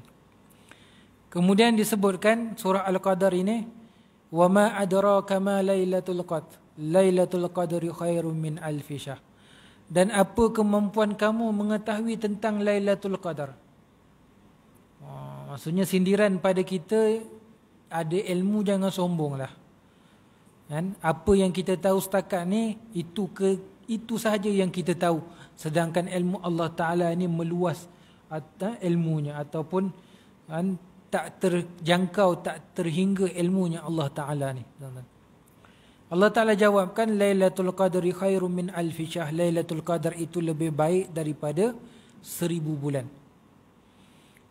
Kemudian disebutkan surah Al-Qadar ini wa ma adraka ma lailatul qadr lailatul qadri khairum min alfi shahr dan apa kemampuan kamu mengetahui tentang Lailatul Qadar? Oh, maksudnya sindiran pada kita ada ilmu jangan sombonglah. Kan? Apa yang kita tahu setakat ni itu ke itu sahaja yang kita tahu sedangkan ilmu Allah Taala ini meluas atau ilmunya ataupun kan, tak terjangkau tak terhingga ilmunya Allah Taala ni. Tuan-tuan. Allah Ta'ala jawabkan Laylatul Qadri khairun min alfishah Laylatul Qadr itu lebih baik daripada seribu bulan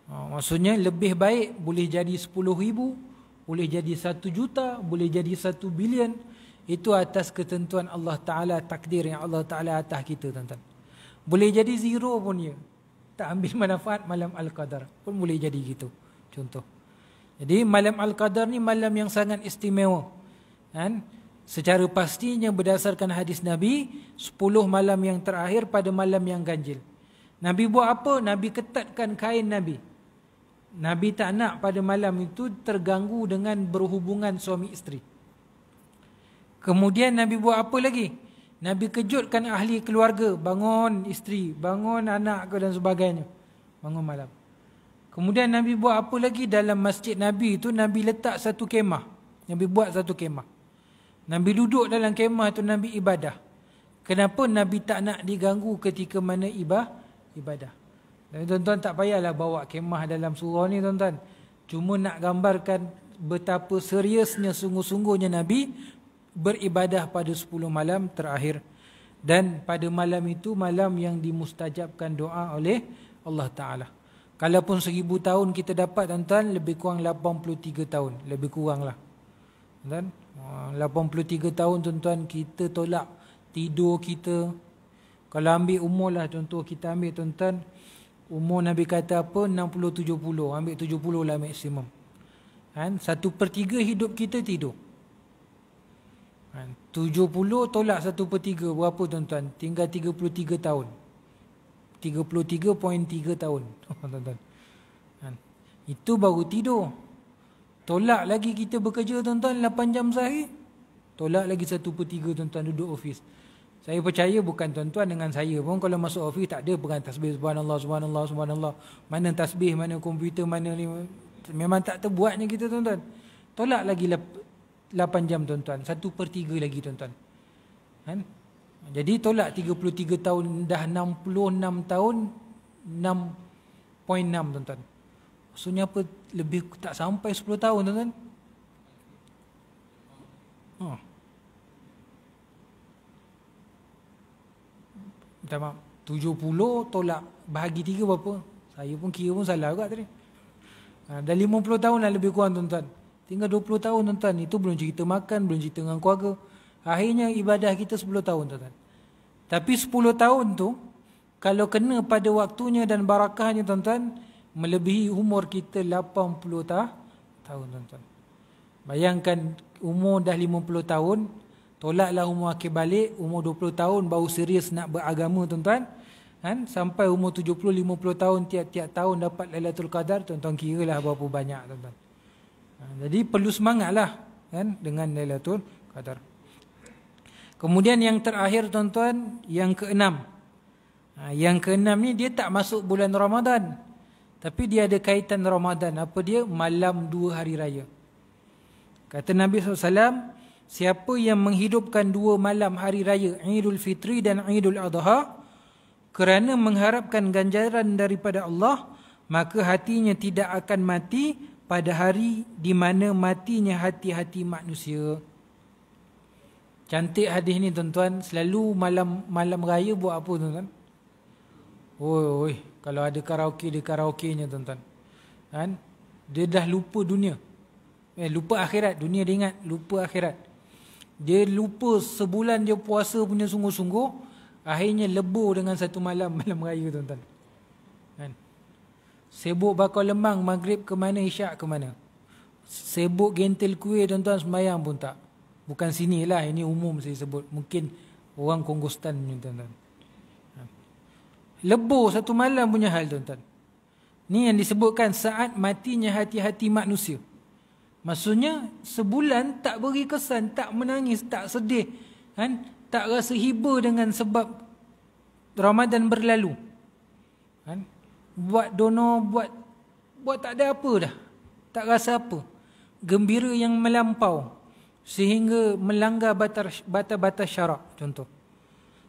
ha, Maksudnya lebih baik boleh jadi sepuluh ribu Boleh jadi satu juta Boleh jadi satu bilion Itu atas ketentuan Allah Ta'ala takdir yang Allah Ta'ala atas kita tuan-tuan Boleh jadi zero pun ya Tak ambil *laughs* manfaat malam Al-Qadr pun boleh jadi gitu Contoh Jadi malam Al-Qadr ni malam yang sangat istimewa Haa kan? Secara pastinya berdasarkan hadis Nabi sepuluh malam yang terakhir pada malam yang ganjil Nabi buat apa? Nabi ketatkan kain Nabi Nabi tak nak pada malam itu terganggu dengan berhubungan suami isteri Kemudian Nabi buat apa lagi? Nabi kejutkan ahli keluarga Bangun isteri, bangun anak ke dan sebagainya Bangun malam Kemudian Nabi buat apa lagi dalam masjid Nabi itu Nabi letak satu kemah Nabi buat satu kemah Nabi duduk dalam kemah tu Nabi ibadah. Kenapa Nabi tak nak diganggu ketika mana ibah ibadah? Dan tuan-tuan tak payahlah bawa kemah dalam surau ni tuan-tuan. Cuma nak gambarkan betapa seriusnya sungguh-sungguhnya Nabi beribadah pada 10 malam terakhir. Dan pada malam itu malam yang dimustajabkan doa oleh Allah Ta'ala. Kalaupun seribu tahun kita dapat tuan-tuan lebih kurang 83 tahun. Lebih kurang lah. Tuan-tuan. 83 ah, tahun tuan-tuan kita tolak tidur kita kalau ambil umur lah contoh kita ambil tuan-tuan umur Nabi kata apa 60-70 ambil 70 lah maksimum kan? satu per tiga hidup kita tidur kan? 70 tolak satu per 3 berapa tuan-tuan tinggal 33 tahun 33.3 tahun *laughs* tuan-tuan kan? itu baru tidur Tolak lagi kita bekerja tuan-tuan 8 jam sehari. Tolak lagi 1 per 3 tuan-tuan duduk ofis. Saya percaya bukan tuan-tuan dengan saya pun kalau masuk ofis tak ada pegang tasbih subhanallah subhanallah subhanallah. Mana tasbih, mana komputer, mana ni. Memang tak terbuatnya kita tuan-tuan. Tolak lagi 8 jam tuan-tuan. 1 per 3 lagi tuan-tuan. Kan? Jadi tolak 33 tahun dah 66 tahun 6.6 tuan-tuan. Maksudnya apa lebih tak sampai 10 tahun tuan-tuan. Ha. Oh. 70 tolak bahagi 3 berapa? Saya pun kira pun salah juga tadi. Ha, dah 50 tahun lah lebih kurang tuan-tuan. Tinggal 20 tahun tuan-tuan. Itu belum cerita makan, belum cerita dengan keluarga. Akhirnya ibadah kita 10 tahun tuan-tuan. Tapi 10 tahun tu, kalau kena pada waktunya dan barakahnya tuan-tuan, melebihi umur kita 80 ta tahun tuan-tuan. Bayangkan umur dah 50 tahun, tolaklah umur akhir balik, umur 20 tahun baru serius nak beragama tuan-tuan. Kan? Sampai umur 70, 50 tahun tiap-tiap tahun dapat Lailatul Qadar, tuan-tuan lah berapa banyak tuan-tuan. Ha, jadi perlu semangatlah kan dengan Lailatul Qadar. Kemudian yang terakhir tuan-tuan, yang keenam. Ha, yang keenam ni dia tak masuk bulan Ramadan. Tapi dia ada kaitan Ramadan. Apa dia? Malam dua hari raya. Kata Nabi SAW, siapa yang menghidupkan dua malam hari raya, Idul Fitri dan Idul Adha, kerana mengharapkan ganjaran daripada Allah, maka hatinya tidak akan mati pada hari di mana matinya hati-hati manusia. Cantik hadis ni tuan-tuan. Selalu malam malam raya buat apa tuan-tuan? Oi, oi. Kalau ada karaoke, di karaoke-nya tuan-tuan. Kan? Dia dah lupa dunia. Eh, lupa akhirat. Dunia dia ingat. Lupa akhirat. Dia lupa sebulan dia puasa punya sungguh-sungguh. Akhirnya lebur dengan satu malam, *laughs* malam raya tuan-tuan. Kan? Sibuk bakal lemang, maghrib ke mana, isyak ke mana. Sibuk gentil kuih tuan-tuan, semayang pun tak. Bukan sini lah, ini umum saya sebut. Mungkin orang Kongostan punya tuan-tuan. Lebur satu malam punya hal tuan-tuan. Ni yang disebutkan saat matinya hati-hati manusia. Maksudnya sebulan tak beri kesan, tak menangis, tak sedih. Kan? Tak rasa hibur dengan sebab Ramadan berlalu. Kan? Buat dono buat buat tak ada apa dah. Tak rasa apa. Gembira yang melampau. Sehingga melanggar batas-batas syarak contoh.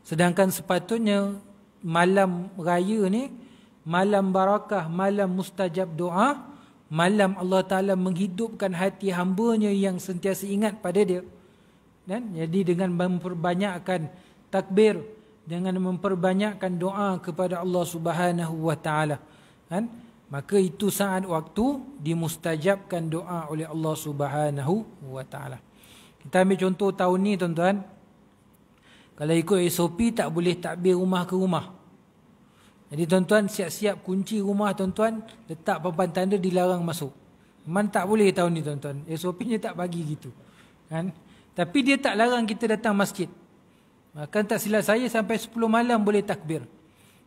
Sedangkan sepatutnya malam raya ni malam barakah malam mustajab doa malam Allah Taala menghidupkan hati hamba-Nya yang sentiasa ingat pada dia dan jadi dengan memperbanyakkan takbir dengan memperbanyakkan doa kepada Allah Subhanahu wa taala kan maka itu saat waktu dimustajabkan doa oleh Allah Subhanahu wa taala kita ambil contoh tahun ni tuan-tuan kalau ikut SOP tak boleh takbir rumah ke rumah. Jadi tuan-tuan siap-siap kunci rumah tuan-tuan letak papan tanda dilarang masuk. Memang tak boleh tahun ni tuan-tuan. SOP-nya tak bagi gitu. Kan? Tapi dia tak larang kita datang masjid. Kan tak silap saya sampai 10 malam boleh takbir.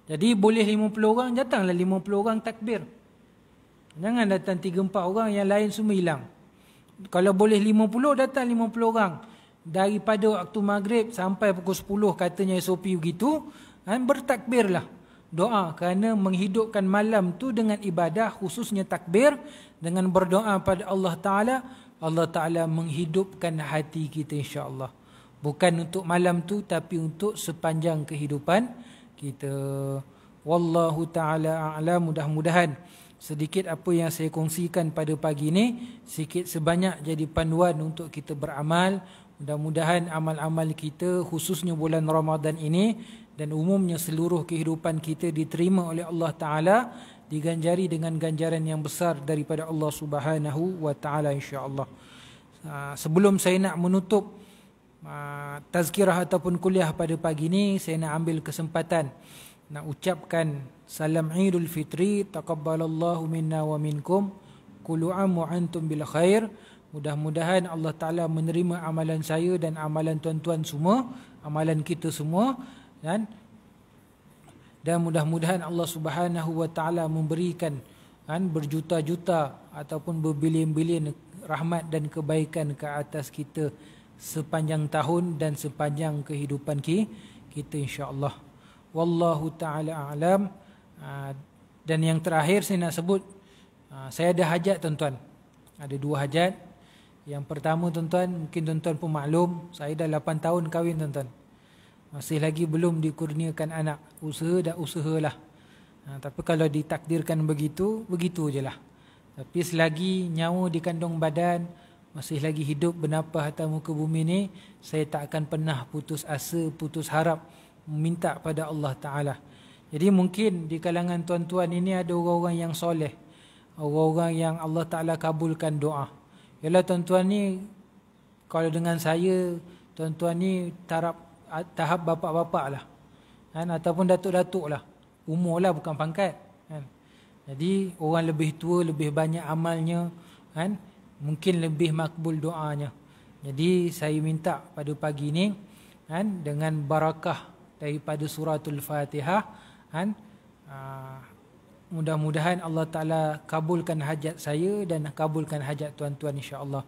Jadi boleh 50 orang datanglah 50 orang takbir. Jangan datang 3 4 orang yang lain semua hilang. Kalau boleh 50 datang 50 orang daripada waktu maghrib sampai pukul 10 katanya SOP begitu kan bertakbirlah doa kerana menghidupkan malam tu dengan ibadah khususnya takbir dengan berdoa pada Allah taala Allah taala menghidupkan hati kita insya Allah. bukan untuk malam tu tapi untuk sepanjang kehidupan kita wallahu taala ala mudah-mudahan sedikit apa yang saya kongsikan pada pagi ini sikit sebanyak jadi panduan untuk kita beramal Mudah-mudahan amal-amal kita khususnya bulan Ramadan ini dan umumnya seluruh kehidupan kita diterima oleh Allah Taala diganjari dengan ganjaran yang besar daripada Allah Subhanahu wa taala Insya Allah. Ah, sebelum saya nak menutup ah, tazkirah ataupun kuliah pada pagi ini saya nak ambil kesempatan nak ucapkan salam Idul Fitri taqabbalallahu minna wa minkum kulu amu antum bil khair Mudah-mudahan Allah Ta'ala menerima amalan saya dan amalan tuan-tuan semua, amalan kita semua. Dan, dan mudah-mudahan Allah Subhanahu Wa Ta'ala memberikan kan, berjuta-juta ataupun berbilion-bilion rahmat dan kebaikan ke atas kita sepanjang tahun dan sepanjang kehidupan kita insya-Allah. Wallahu taala alam. Ah, dan yang terakhir saya nak sebut ah, saya ada hajat tuan-tuan. Ada dua hajat. Yang pertama tuan-tuan, mungkin tuan-tuan pun maklum, saya dah 8 tahun kahwin tuan-tuan. Masih lagi belum dikurniakan anak. Usaha dan usahalah. Ha, tapi kalau ditakdirkan begitu, begitu je lah. Tapi selagi nyawa di kandung badan, masih lagi hidup benapa atas muka bumi ni, saya tak akan pernah putus asa, putus harap, minta pada Allah Ta'ala. Jadi mungkin di kalangan tuan-tuan ini ada orang-orang yang soleh. Orang-orang yang Allah Ta'ala kabulkan doa. Ialah tuan-tuan ni Kalau dengan saya Tuan-tuan ni tarap, tahap bapak-bapak lah kan? Ataupun datuk-datuk lah Umur lah bukan pangkat kan? Jadi orang lebih tua Lebih banyak amalnya kan? Mungkin lebih makbul doanya Jadi saya minta pada pagi ni kan? Dengan barakah Daripada suratul fatihah kan? Aa, ah, mudah-mudahan Allah Ta'ala kabulkan hajat saya dan kabulkan hajat tuan-tuan insyaAllah.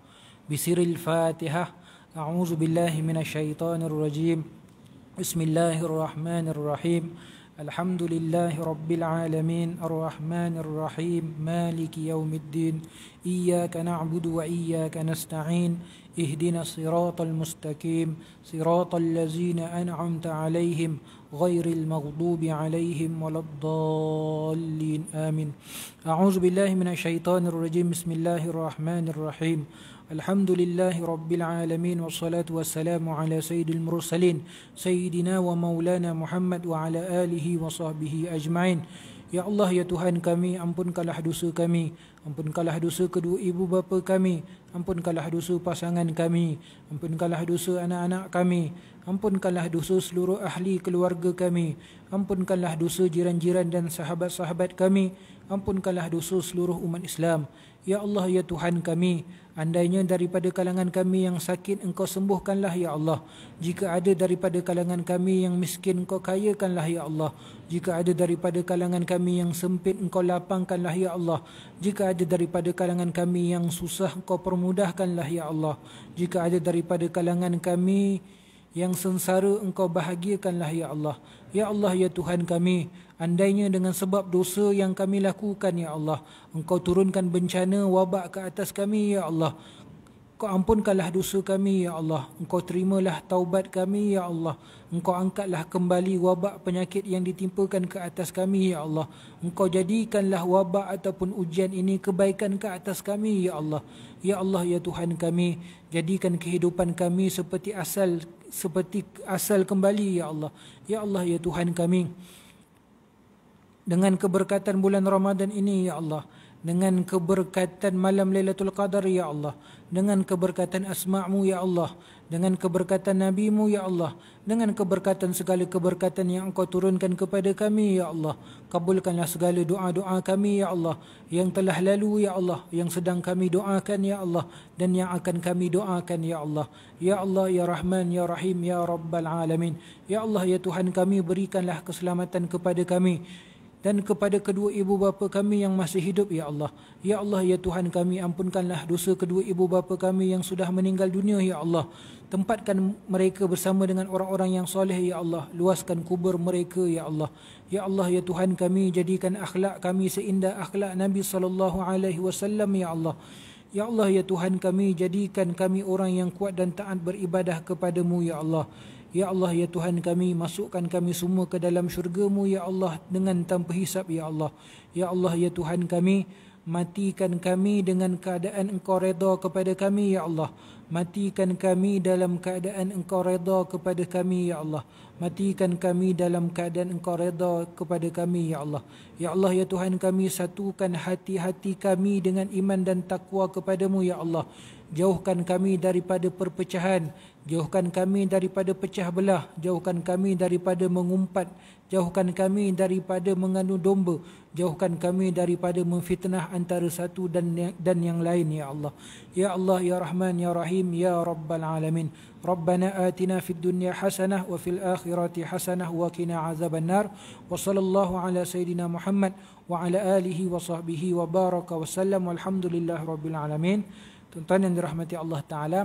Bisiril Fatihah. A'udhu Billahi Minash Shaitanir Rajim. Bismillahirrahmanirrahim. Alhamdulillahi Rabbil Alamin. Ar-Rahmanirrahim. Maliki Yawmiddin. Iyaka na'budu wa Iyaka nasta'in. Ihdina siratal mustaqim. Siratal lazina an'amta alayhim. غير المغضوب عليهم ولا الضالين آمين أعوذ بالله من الشيطان الرجيم بسم الله الرحمن الرحيم الحمد لله رب العالمين والصلاة والسلام على سيد المرسلين سيدنا ومولانا محمد وعلى آله وصحبه أجمعين Ya Allah, Ya Tuhan kami, ampunkanlah dosa kami. Ampunkanlah dosa kedua ibu bapa kami. Ampunkanlah dosa pasangan kami. Ampunkanlah dosa anak-anak kami. Ampunkanlah dosa seluruh ahli keluarga kami. Ampunkanlah dosa jiran-jiran dan sahabat-sahabat kami. Ampunkanlah dosa seluruh umat Islam. Ya Allah, Ya Tuhan kami. Andainya daripada kalangan kami yang sakit, Engkau sembuhkanlah, Ya Allah. Jika ada daripada kalangan kami yang miskin, Engkau kayakanlah, Ya Allah. Jika ada daripada kalangan kami yang sempit, Engkau lapangkanlah, Ya Allah. Jika ada daripada kalangan kami yang susah, Engkau permudahkanlah, Ya Allah. Jika ada daripada kalangan kami yang sengsara engkau bahagiakanlah ya Allah. Ya Allah ya Tuhan kami. Andainya dengan sebab dosa yang kami lakukan ya Allah. Engkau turunkan bencana wabak ke atas kami ya Allah. Engkau ampunkanlah dosa kami ya Allah. Engkau terimalah taubat kami ya Allah. Engkau angkatlah kembali wabak penyakit yang ditimpakan ke atas kami ya Allah. Engkau jadikanlah wabak ataupun ujian ini kebaikan ke atas kami ya Allah. Ya Allah ya Tuhan kami, jadikan kehidupan kami seperti asal seperti asal kembali ya Allah. Ya Allah ya Tuhan kami. Dengan keberkatan bulan Ramadan ini ya Allah, dengan keberkatan malam Lailatul Qadar ya Allah, dengan keberkatan asma'mu ya Allah, dengan keberkatan NabiMu ya Allah, dengan keberkatan segala keberkatan yang Engkau turunkan kepada kami ya Allah, kabulkanlah segala doa-doa kami ya Allah yang telah lalu ya Allah, yang sedang kami doakan ya Allah dan yang akan kami doakan ya Allah. Ya Allah ya Rahman ya Rahim ya Rabbal Alamin. Ya Allah ya Tuhan kami berikanlah keselamatan kepada kami dan kepada kedua ibu bapa kami yang masih hidup ya Allah ya Allah ya Tuhan kami ampunkanlah dosa kedua ibu bapa kami yang sudah meninggal dunia ya Allah tempatkan mereka bersama dengan orang-orang yang soleh ya Allah luaskan kubur mereka ya Allah ya Allah ya Tuhan kami jadikan akhlak kami seindah akhlak Nabi sallallahu alaihi wasallam ya Allah Ya Allah ya Tuhan kami jadikan kami orang yang kuat dan taat beribadah kepadamu ya Allah. Ya Allah, Ya Tuhan kami, masukkan kami semua ke dalam syurgamu, Ya Allah, dengan tanpa hisap, Ya Allah. Ya Allah, Ya Tuhan kami, matikan kami dengan keadaan engkau reda kepada kami, Ya Allah. Matikan kami dalam keadaan engkau reda kepada kami, Ya Allah. Matikan kami dalam keadaan engkau reda kepada kami, Ya Allah. Ya Allah, Ya Tuhan kami, satukan hati-hati kami dengan iman dan takwa kepadamu, Ya Allah. Ya Allah jauhkan kami daripada perpecahan jauhkan kami daripada pecah belah jauhkan kami daripada mengumpat jauhkan kami daripada menganu domba jauhkan kami daripada memfitnah antara satu dan dan yang lain ya Allah ya Allah ya Rahman ya Rahim ya Rabbal alamin Rabbana atina fid dunya hasanah wa fil akhirati hasanah wa kina qina azabannar wa sallallahu ala sayidina Muhammad wa ala alihi wa sahbihi wa baraka wa sallam walhamdulillahirabbil alamin Tuan-tuan yang dirahmati Allah Ta'ala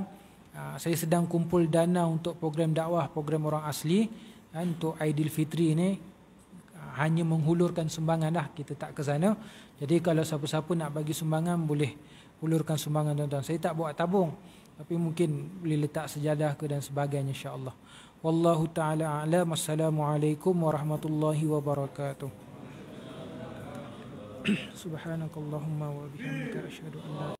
ah, Saya sedang kumpul dana untuk program dakwah Program orang asli ah, Untuk Aidilfitri ini ah, Hanya menghulurkan sumbangan lah Kita tak ke sana Jadi kalau siapa-siapa nak bagi sumbangan Boleh hulurkan sumbangan tuan-tuan Saya tak buat tabung Tapi mungkin boleh letak sejadah ke dan sebagainya insyaAllah Wallahu ta'ala a'lam Assalamualaikum warahmatullahi wabarakatuh سبحانك اللهم وبحمدك اشهد ان لا